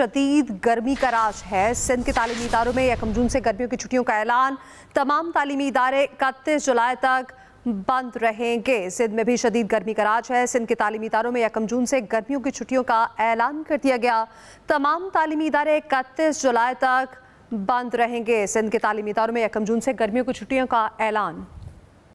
शदीद गर्मी का राज है सिंध के तालीमी इदारों में यकम जून से गर्मियों की छुट्टियों का ऐलान तमाम तालीमी इदारे इकतीस जुलाई तक बंद रहेंगे सिंध में भी शदीद गर्मी का राज है सिंध के तालीमी इदारों में यकम जून से गर्मियों की छुट्टियों का ऐलान कर दिया गया तमाम तालीमी इदारे इकतीस जुलाई तक बंद रहेंगे सिंध के तालीमी इदारों में यकम जून से गर्मियों की छुट्टियों का ऐलान